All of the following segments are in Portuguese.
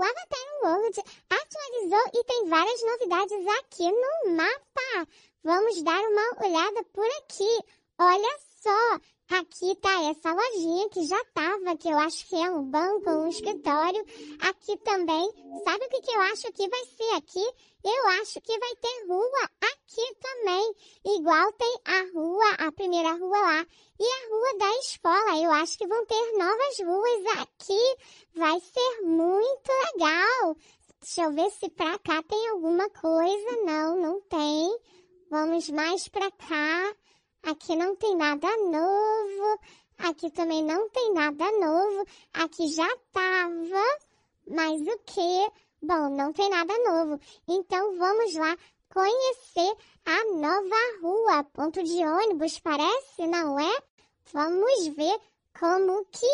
o Avatar World atualizou e tem várias novidades aqui no mapa. Vamos dar uma olhada por aqui. Olha só, Aqui tá essa lojinha que já tava, que eu acho que é um banco, um escritório. Aqui também. Sabe o que, que eu acho que vai ser aqui? Eu acho que vai ter rua aqui também. Igual tem a rua, a primeira rua lá. E a rua da escola. Eu acho que vão ter novas ruas aqui. Vai ser muito legal. Deixa eu ver se pra cá tem alguma coisa. Não, não tem. Vamos mais pra cá aqui não tem nada novo, aqui também não tem nada novo, aqui já tava, mas o que? Bom, não tem nada novo. Então vamos lá conhecer a nova rua. Ponto de ônibus, parece, não é? Vamos ver como que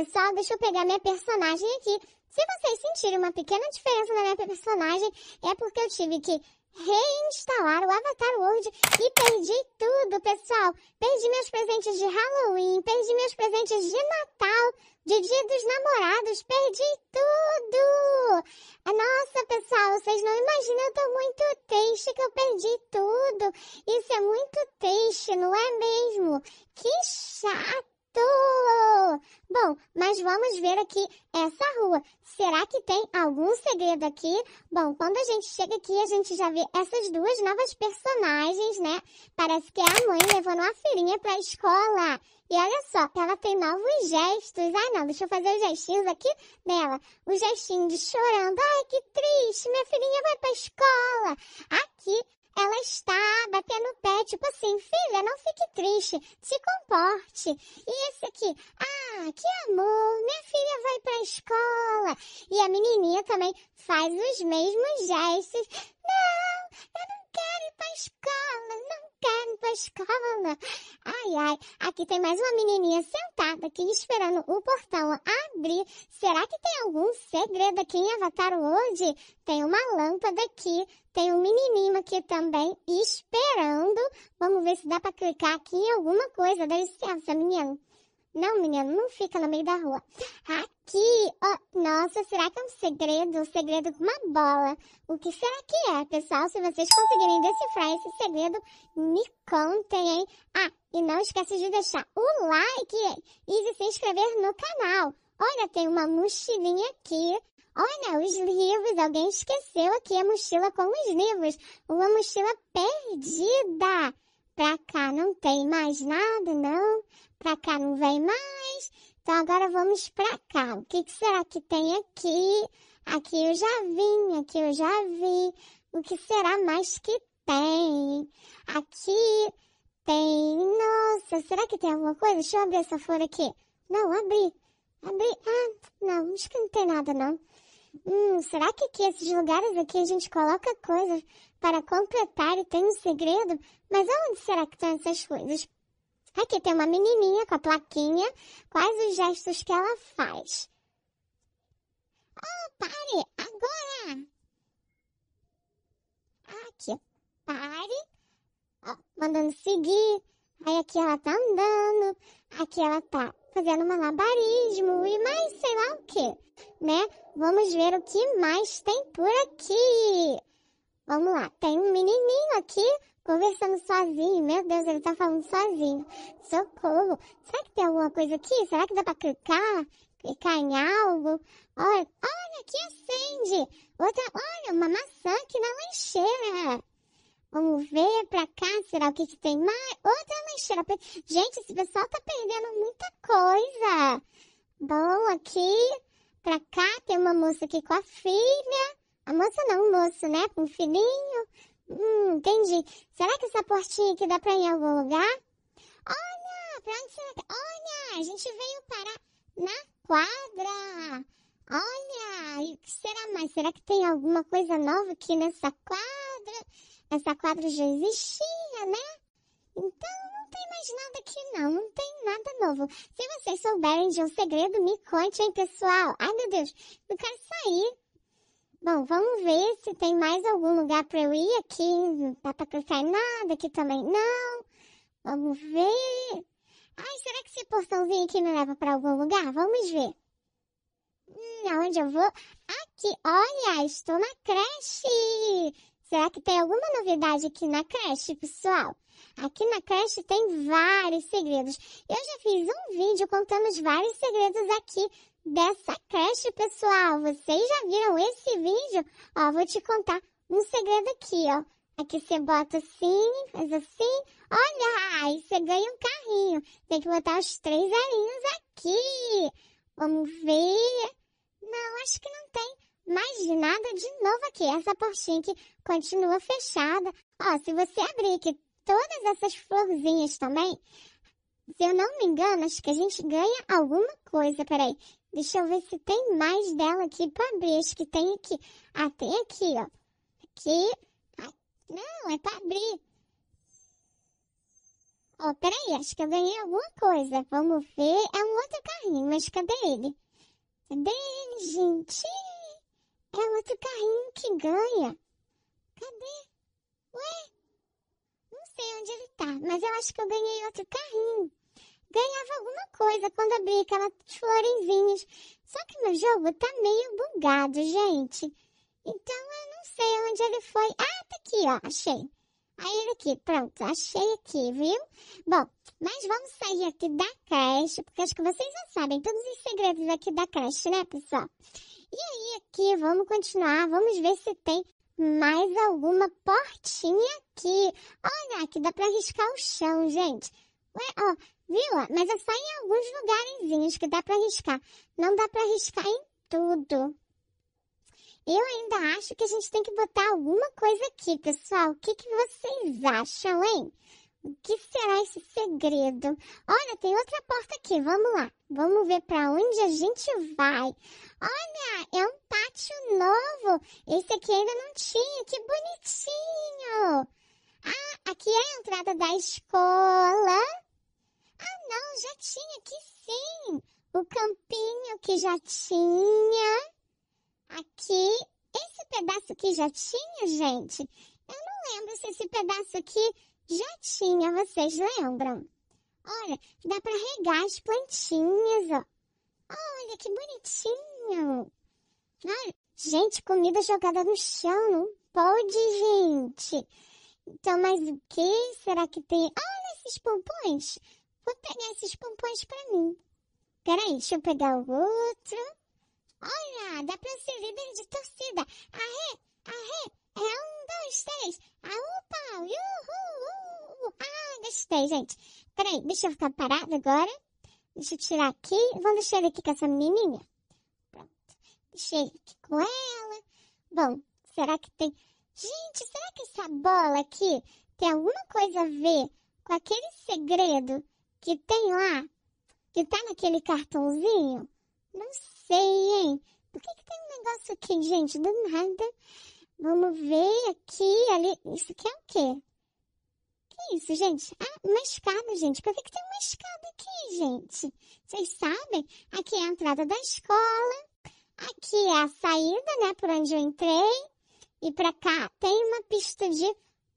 é. Pessoal, deixa eu pegar minha personagem aqui. Se vocês sentirem uma pequena diferença na minha personagem, é porque eu tive que reinstalar o Avatar World e perdi tudo, pessoal. Perdi meus presentes de Halloween, perdi meus presentes de Natal, de Dia dos Namorados, perdi tudo. É, nossa, pessoal, vocês não imaginam, eu tô muito triste que eu perdi tudo. Isso é muito triste, não é mesmo? Que chato Certo! Bom, mas vamos ver aqui essa rua. Será que tem algum segredo aqui? Bom, quando a gente chega aqui, a gente já vê essas duas novas personagens, né? Parece que é a mãe levando uma filhinha pra escola. E olha só, ela tem novos gestos. Ai, não, deixa eu fazer os gestinhos aqui dela. O gestinho de chorando. Ai, que triste, minha filhinha vai pra escola. Aqui ela está batendo o pé, tipo assim, filha, não fique triste, se comporte. E esse aqui, ah, que amor, minha filha vai pra escola. E a menininha também faz os mesmos gestos. Não, eu não quero ir pra escola, não quero ir pra escola. Ai, ai, aqui tem mais uma menininha sentada aqui esperando o portal abrir. Será que tem algum segredo aqui em Avatar hoje? Tem uma lâmpada aqui, tem um menininho aqui também esperando. Vamos ver se dá pra clicar aqui em alguma coisa. Dá licença, menino. Não, menino, não fica no meio da rua. Aqui, oh, nossa, será que é um segredo? Um segredo com uma bola. O que será que é, pessoal? Se vocês conseguirem decifrar esse segredo, me contem, hein? Ah, e não esquece de deixar o like e de se inscrever no canal. Olha, tem uma mochilinha aqui. Olha, os livros, alguém esqueceu aqui a mochila com os livros. Uma mochila perdida. Pra cá não tem mais nada, não. Pra cá não vem mais. Então agora vamos pra cá. O que, que será que tem aqui? Aqui eu já vim, aqui eu já vi. O que será mais que tem? Aqui tem. Nossa, será que tem alguma coisa? Deixa eu abrir essa flor aqui. Não, abri. Abri. Ah, não, acho que não tem nada, não. Hum, será que aqui, esses lugares aqui, a gente coloca coisas? para completar e tem um segredo. Mas onde será que estão essas coisas? Aqui tem uma menininha com a plaquinha. Quais os gestos que ela faz? Oh, pare! Agora! Aqui, pare. mandando seguir. Aí aqui ela tá andando. Aqui ela tá fazendo malabarismo e mais sei lá o que, né? Vamos ver o que mais tem por aqui. Vamos lá, tem um menininho aqui conversando sozinho. Meu Deus, ele tá falando sozinho. Socorro. Será que tem alguma coisa aqui? Será que dá pra clicar? Clicar em algo? Olha, olha que acende. Outra, olha, uma maçã aqui na lancheira. Vamos ver pra cá, será o que, que tem mais? Outra lancheira. Gente, esse pessoal tá perdendo muita coisa. Bom, aqui, pra cá, tem uma moça aqui com a filha. A moça não, o moço, né? Um filhinho. Hum, entendi. Será que essa portinha aqui dá pra ir em algum lugar? Olha, pra onde será que... Olha, a gente veio parar na quadra. Olha, e o que será mais? Será que tem alguma coisa nova aqui nessa quadra? Essa quadra já existia, né? Então, não tem mais nada aqui não, não tem nada novo. Se vocês souberem de um segredo, me conte, hein, pessoal. Ai, meu Deus, eu quero sair. Bom, vamos ver se tem mais algum lugar para eu ir aqui. Não dá para clicar nada aqui também, não. Vamos ver. Ai, será que esse portãozinho aqui me leva para algum lugar? Vamos ver. Hum, aonde eu vou? Aqui, olha, estou na creche. Será que tem alguma novidade aqui na creche, pessoal? Aqui na creche tem vários segredos. Eu já fiz um vídeo contando os vários segredos aqui dessa creche, pessoal. Vocês já viram esse vídeo? Ó, vou te contar um segredo aqui, ó. Aqui você bota assim, faz assim. Olha, aí você ganha um carrinho. Tem que botar os três arinhos aqui. Vamos ver. Não, acho que não tem mais nada de novo aqui. Essa portinha aqui continua fechada. Ó, se você abrir aqui todas essas florzinhas também, se eu não me engano, acho que a gente ganha alguma coisa. Peraí, Deixa eu ver se tem mais dela aqui pra abrir. Acho que tem aqui. Ah, tem aqui, ó. Aqui. Ah, não, é pra abrir. Ó, oh, peraí, acho que eu ganhei alguma coisa. Vamos ver. É um outro carrinho, mas cadê ele? Cadê ele, gente? É outro carrinho que ganha. Cadê? Ué? Não sei onde ele tá, mas eu acho que eu ganhei outro carrinho ganhava alguma coisa quando abria aquelas florezinhas. Só que meu jogo tá meio bugado, gente. Então eu não sei onde ele foi. Ah, tá aqui, ó, achei. Aí ele aqui, pronto, achei aqui, viu? Bom, mas vamos sair aqui da creche, porque acho que vocês já sabem todos os segredos aqui da creche, né, pessoal? E aí aqui, vamos continuar, vamos ver se tem mais alguma portinha aqui. Olha, aqui dá pra riscar o chão, gente. Ué, ó, viu? Mas é só em alguns lugarzinhos que dá para arriscar. Não dá para arriscar em tudo. Eu ainda acho que a gente tem que botar alguma coisa aqui, pessoal. O que, que vocês acham, hein? O que será esse segredo? Olha, tem outra porta aqui. Vamos lá. Vamos ver para onde a gente vai. Olha, é um pátio novo. Esse aqui ainda não tinha. Que bonitinho! Ah, aqui é a entrada da escola. Ah, não, já tinha aqui sim. O campinho que já tinha. Aqui, esse pedaço que já tinha, gente. Eu não lembro se esse pedaço aqui já tinha, vocês lembram? Olha, dá para regar as plantinhas, ó. Olha que bonitinho. Olha, gente, comida jogada no chão, não pode, gente. Então, mas o que será que tem? Ah, olha esses pompons. Vou pegar esses pompons para mim. Peraí, deixa eu pegar o outro. Olha, dá pra se ver bem de torcida. Arre, arre. É um, dois, três. Ah, opa, uhul, uh. Ah, gostei, gente. Peraí, deixa eu ficar parada agora. Deixa eu tirar aqui. Vou deixar ele aqui com essa menininha. Pronto. Deixei aqui com ela. Bom, será que tem... Gente, será que essa bola aqui tem alguma coisa a ver com aquele segredo que tem lá, que tá naquele cartãozinho? Não sei, hein? Por que, que tem um negócio aqui, gente? Do nada. Vamos ver aqui, ali. Isso aqui é o quê? Que isso, gente? Ah, uma escada, gente. Por que, que tem uma escada aqui, gente? Vocês sabem? Aqui é a entrada da escola. Aqui é a saída, né? Por onde eu entrei e para cá tem uma pista de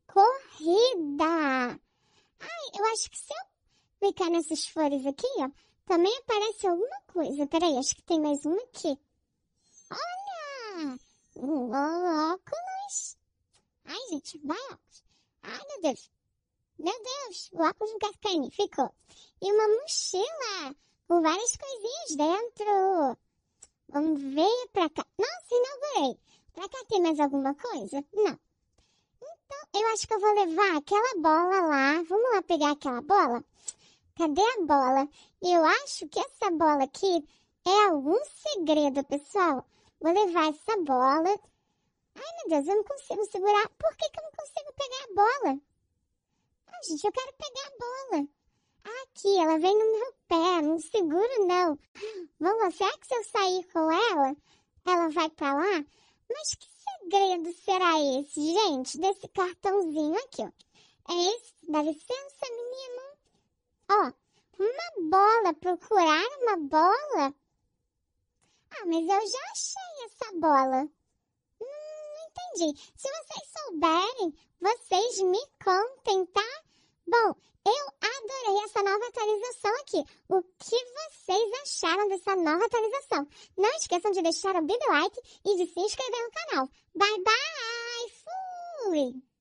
corrida. Ai, eu acho que se eu clicar nessas flores aqui, ó, também aparece alguma coisa. Peraí, acho que tem mais uma aqui. Olha! óculos. Ai, gente, vai óculos. Ai, meu Deus. Meu Deus, o óculos do Gascani ficou. E uma mochila com várias coisinhas dentro. Vamos ver pra cá. Nossa, inaugurei. Pra cá tem mais alguma coisa? Não. Então, eu acho que eu vou levar aquela bola lá. Vamos lá pegar aquela bola? Cadê a bola? Eu acho que essa bola aqui é algum segredo, pessoal. Vou levar essa bola. Ai, meu Deus, eu não consigo segurar. Por que, que eu não consigo pegar a bola? Ah, gente, eu quero pegar a bola. Aqui, ela vem no meu pé. Não seguro, não. Vamos, será que se eu sair com ela, ela vai pra lá? Mas que segredo será esse, gente, desse cartãozinho aqui, ó? É esse? Dá licença, menino. Ó, uma bola. Procurar uma bola? Ah, mas eu já achei essa bola. Hum, não entendi. Se vocês souberem, vocês me contem, tá? Bom, eu adorei essa nova atualização aqui. O que vocês acharam dessa nova atualização? Não esqueçam de deixar o big like e de se inscrever no canal. Bye bye! Fui!